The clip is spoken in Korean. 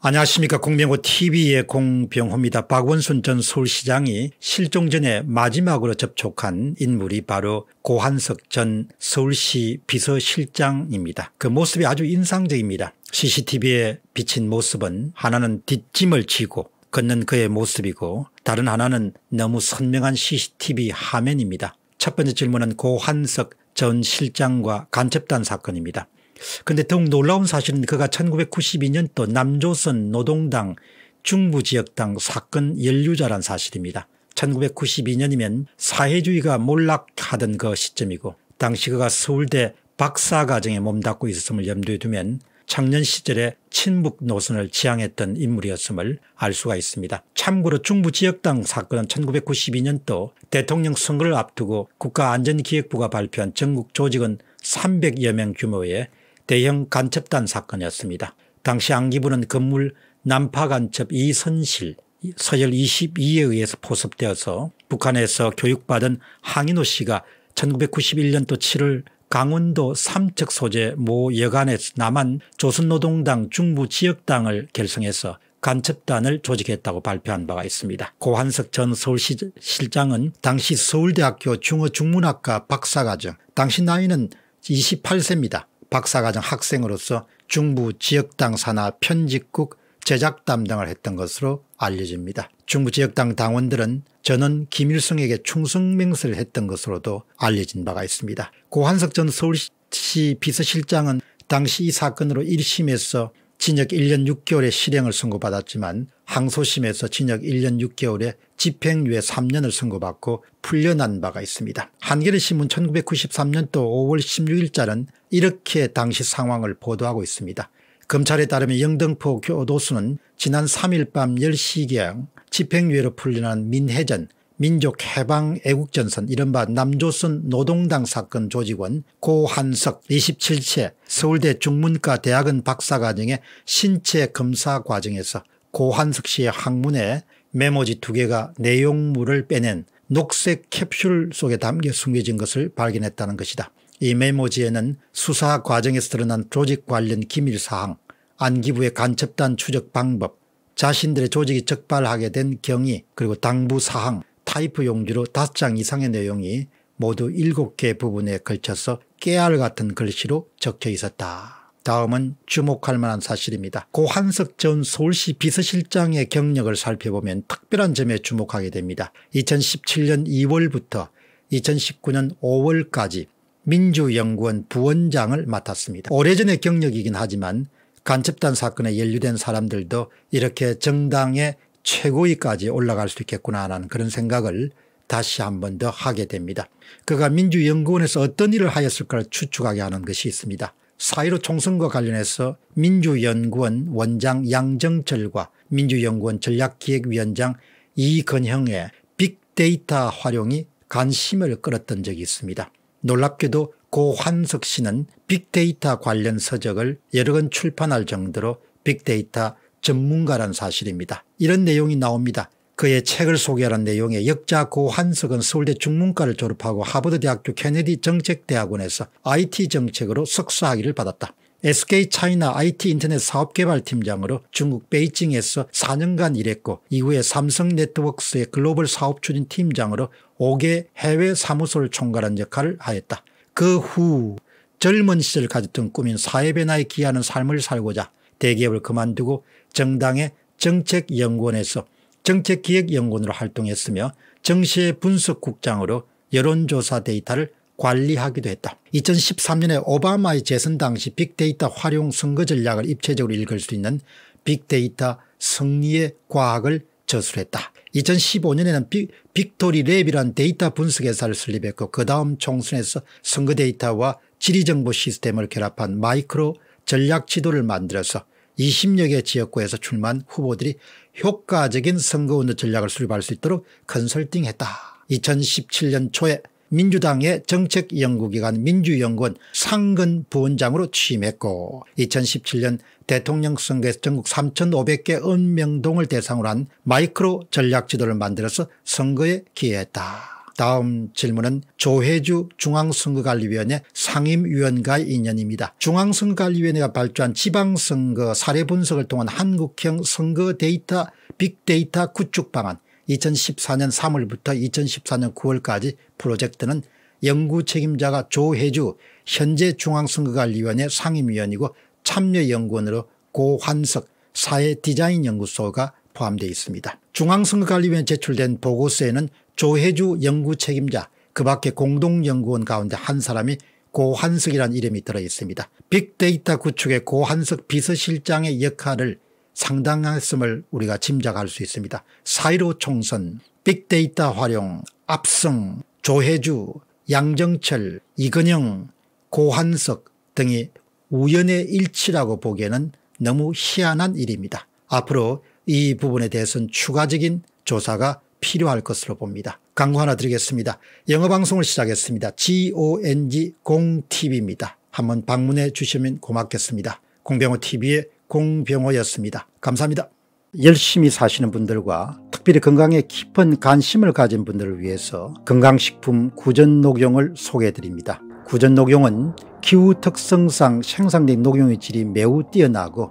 안녕하십니까 공병호 tv의 공병호입니다. 박원순 전 서울시장이 실종 전에 마지막으로 접촉한 인물이 바로 고한석 전 서울시 비서실장입니다. 그 모습이 아주 인상적입니다. cctv에 비친 모습은 하나는 뒷짐을 지고 걷는 그의 모습이고 다른 하나는 너무 선명한 cctv 화면입니다. 첫 번째 질문은 고한석 전 실장과 간첩단 사건입니다. 그런데 더욱 놀라운 사실은 그가 1992년도 남조선 노동당 중부지역당 사건 연류자란 사실입니다. 1992년이면 사회주의가 몰락하던 그 시점이고 당시 그가 서울대 박사과정에 몸담고 있었음을 염두에 두면 청년 시절에 친북 노선을 지향했던 인물이었음을 알 수가 있습니다. 참고로 중부지역당 사건은 1992년도 대통령 선거를 앞두고 국가안전기획부가 발표한 전국 조직은 300여 명 규모의 대형 간첩단 사건이었습니다. 당시 안기부는 건물 남파간첩 이선실 서열 22에 의해서 포섭되어서 북한에서 교육받은 항인호 씨가 1991년도 7월 강원도 삼척 소재 모 여관에서 남한 조선노동당 중부지역당을 결성해서 간첩단을 조직했다고 발표한 바가 있습니다. 고한석 전 서울시장은 당시 서울대학교 중어중문학과 박사과정 당시 나이는 28세입니다. 박사과정 학생으로서 중부 지역당 산하 편집국 제작 담당을 했던 것으로 알려집니다. 중부 지역당 당원들은 저는 김일성에게 충성 맹세를 했던 것으로도 알려진 바가 있습니다. 고한석 전 서울시 비서실장은 당시 이 사건으로 1심에서 징역 1년 6개월의 실형을 선고받았지만 항소심에서 징역 1년 6개월에 집행유예 3년을 선고받고 풀려난 바가 있습니다. 한겨레신문 1993년도 5월 16일자는 이렇게 당시 상황을 보도하고 있습니다. 검찰에 따르면 영등포 교도소는 지난 3일 밤 10시경 집행유예로 풀려난 민혜전 민족해방애국전선 이른바 남조선 노동당 사건 조직원 고한석 27세 서울대 중문과 대학원 박사과 정의 신체 검사 과정에서 고한석 씨의 항문에 메모지 두 개가 내용물을 빼낸 녹색 캡슐 속에 담겨 숨겨진 것을 발견했다는 것이다. 이 메모지에는 수사 과정에서 드러난 조직 관련 기밀사항 안기부의 간첩단 추적 방법 자신들의 조직이 적발하게 된 경위 그리고 당부 사항 타이프 용지로 5장 이상의 내용이 모두 7개 부분에 걸쳐서 깨알 같은 글씨로 적혀 있었다. 다음은 주목할 만한 사실입니다. 고한석 전 서울시 비서실장의 경력을 살펴보면 특별한 점에 주목하게 됩니다. 2017년 2월부터 2019년 5월까지 민주연구원 부원장을 맡았습니다. 오래전의 경력이긴 하지만 간첩단 사건에 연루된 사람들도 이렇게 정당의 최고위까지 올라갈 수있겠구나하는 그런 생각을 다시 한 번 더 하게 됩니다. 그가 민주연구원에서 어떤 일을 하였을까를 추측하게 하는 것이 있습니다. 사1 5 총선과 관련해서 민주연구원 원장 양정철과 민주연구원 전략기획위원장 이건형의 빅데이터 활용이 관심을 끌었던 적이 있습니다. 놀랍게도 고환석 씨는 빅데이터 관련 서적을 여러 권 출판할 정도로 빅데이터 전문가란 사실입니다. 이런 내용이 나옵니다. 그의 책을 소개하는 내용에 역자 고한석은 서울대 중문과를 졸업하고 하버드대학교 케네디 정책대학원에서 IT 정책으로 석사학위를 받았다. SK 차이나 IT 인터넷 사업개발팀장으로 중국 베이징에서 4년간 일했고 이후에 삼성 네트워크스의 글로벌 사업 추진 팀장으로 5개 해외 사무소를 총괄한 역할을 하였다. 그 후 젊은 시절 가졌던 꿈인 사회변화에 기여하는 삶을 살고자 대기업을 그만두고 정당의 정책연구원에서 정책기획연구원으로 활동했으며 정시의 분석국장으로 여론조사 데이터를 관리하기도 했다. 2013년에 오바마의 재선 당시 빅데이터 활용 선거 전략을 입체적으로 읽을 수 있는 빅데이터 승리의 과학을 저술했다. 2015년에는 빅, 빅토리 랩이란 데이터 분석회사를 설립했고 그 다음 총선에서 선거 데이터와 지리정보 시스템을 결합한 마이크로 전략 지도를 만들어서 20여 개 지역구에서 출마한 후보들이 효과적인 선거운동 전략을 수립할 수 있도록 컨설팅했다. 2017년 초에 민주당의 정책연구기관 민주연구원 상근 부원장으로 취임했고 2017년 대통령 선거에서 전국 3,500개 읍명동을 대상으로 한 마이크로 전략지도를 만들어서 선거에 기여했다. 다음 질문은 조혜주 중앙선거관리위원회 상임위원과의 인연입니다. 중앙선거관리위원회가 발주한 지방선거 사례 분석을 통한 한국형 선거 데이터 빅데이터 구축 방안 2014년 3월부터 2014년 9월까지 프로젝트는 연구 책임자가 조혜주 현재 중앙선거관리위원회 상임위원이고 참여연구원으로 고환석 사회디자인연구소가 포함되어 있습니다. 중앙선거관리위원회 제출된 보고서에는 조혜주 연구 책임자 그 밖에 공동연구원 가운데 한 사람이 고한석이라는 이름이 들어있습니다. 빅데이터 구축의 고한석 비서실장의 역할을 상당했음을 우리가 짐작할 수 있습니다. 4.15 총선, 빅데이터 활용, 압승, 조혜주, 양정철, 이근영, 고한석 등이 우연의 일치라고 보기에는 너무 희한한 일입니다. 앞으로 이 부분에 대해서는 추가적인 조사가 필요할 것으로 봅니다. 광고 하나 드리겠습니다. 영어 방송을 시작했습니다. GONG t v 입니다 한번 방문해 주시면 고맙겠습니다. 공병호TV의 공병호였습니다. 감사합니다. 열심히 사시는 분들과 특별히 건강에 깊은 관심을 가진 분들을 위해서 건강식품 구전녹용을 소개해드립니다. 구전녹용은 기후 특성상 생산된 녹용의 질이 매우 뛰어나고